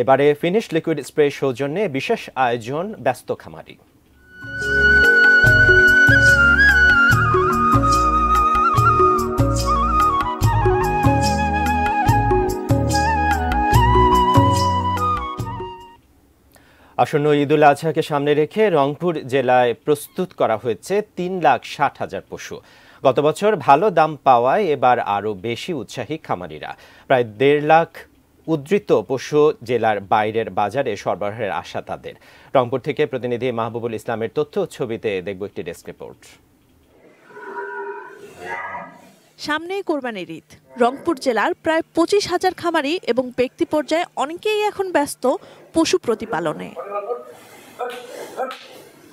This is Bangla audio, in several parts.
এবারে ফিনিশ লিকুইড স্প্রে সৌজন্যে বিশেষ আয়োজন ব্যস্ত খামারি আসন্ন ঈদুল আজহাকে সামনে রেখে রংপুর জেলায় প্রস্তুত করা হয়েছে তিন লাখ ষাট হাজার পশু গত বছর ভালো দাম পাওয়ায় এবার আরও বেশি উৎসাহী খামারিরা প্রায় দেড় লাখ উদ্ধৃত পশু জেলার বাইরের বাজারে সরবরাহের আশা তাদের রংপুর থেকে প্রতিনিধি মাহবুবুল ইসলামের তথ্য ছবিতে দেখব একটি ডেস্ক রিপোর্ট সামনেই কোরবানির ঈদ রংপুর জেলার প্রায় পঁচিশ হাজার খামারি এবং ব্যক্তি পর্যায়ে অনেকেই এখন ব্যস্ত পশু প্রতিপালনে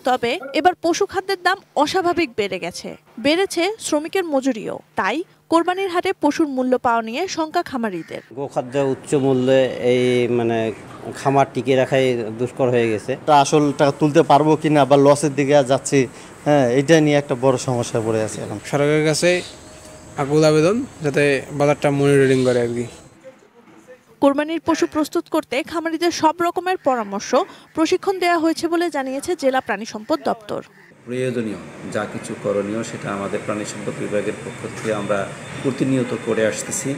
তবে এবার পশু খাদ্যের দাম অস্বাভাবিক বেড়ে গেছে বেড়েছে শ্রমিকের মজুরিও তাই কোরবানির হাটে পশুর মূল্য পাওয়া নিয়ে শঙ্কা খামারিদের গোখাদ্য উচ্চ মূল্যে এই মানে খামার টিকে রাখাই দুষ্কর হয়ে গেছে আসল টাকা তুলতে পারবো কিনা বা লসের দিকে যাচ্ছি হ্যাঁ এটা নিয়ে একটা বড় সমস্যা পড়ে আছে এখন সরকারের কাছে আকুল আবেদন যাতে বাজারটা মনিটরিং করে আর কি কোরবানির পশু হ্যাঁ। প্রস্তুত করতে খামারিদের সব রকমের পরামর্শ প্রশিক্ষণ দেওয়া হয়েছে বলে জানিয়েছে জেলা প্রাণী সম্পদ দপ্তর প্রয়োজনীয় যা কিছু করণীয় সেটা আমাদের প্রাণী সম্পদ বিভাগের পক্ষ থেকে আমরা প্রতিনিয়ত করে আসতেছি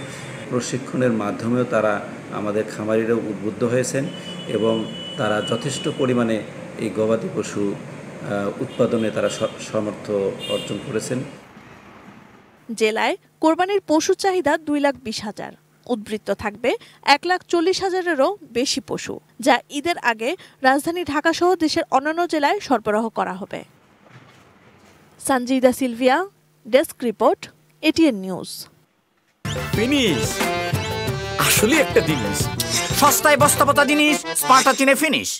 প্রশিক্ষণের মাধ্যমেও তারা আমাদের খামারিরাও উদ্বুদ্ধ হয়েছেন এবং তারা যথেষ্ট পরিমাণে এই গবাদি পশু উৎপাদনে তারা সামর্থ্য অর্জন করেছেন জেলায় কোরবানির পশু চাহিদা দুই লাখ বিশ হাজার উদ্বৃত্ত থাকবে এক লাখ চল্লিশ হাজারেরও বেশি পশু যা ঈদের আগে রাজধানী ঢাকাসহ দেশের অন্যান্য জেলায় সরবরাহ করা হবে Sanjida Silvia desk report ATN news finish আসলে একটা জিনিস সস্তায় বস্তা জিনিস স্পার্টা চিনে ফিনিশ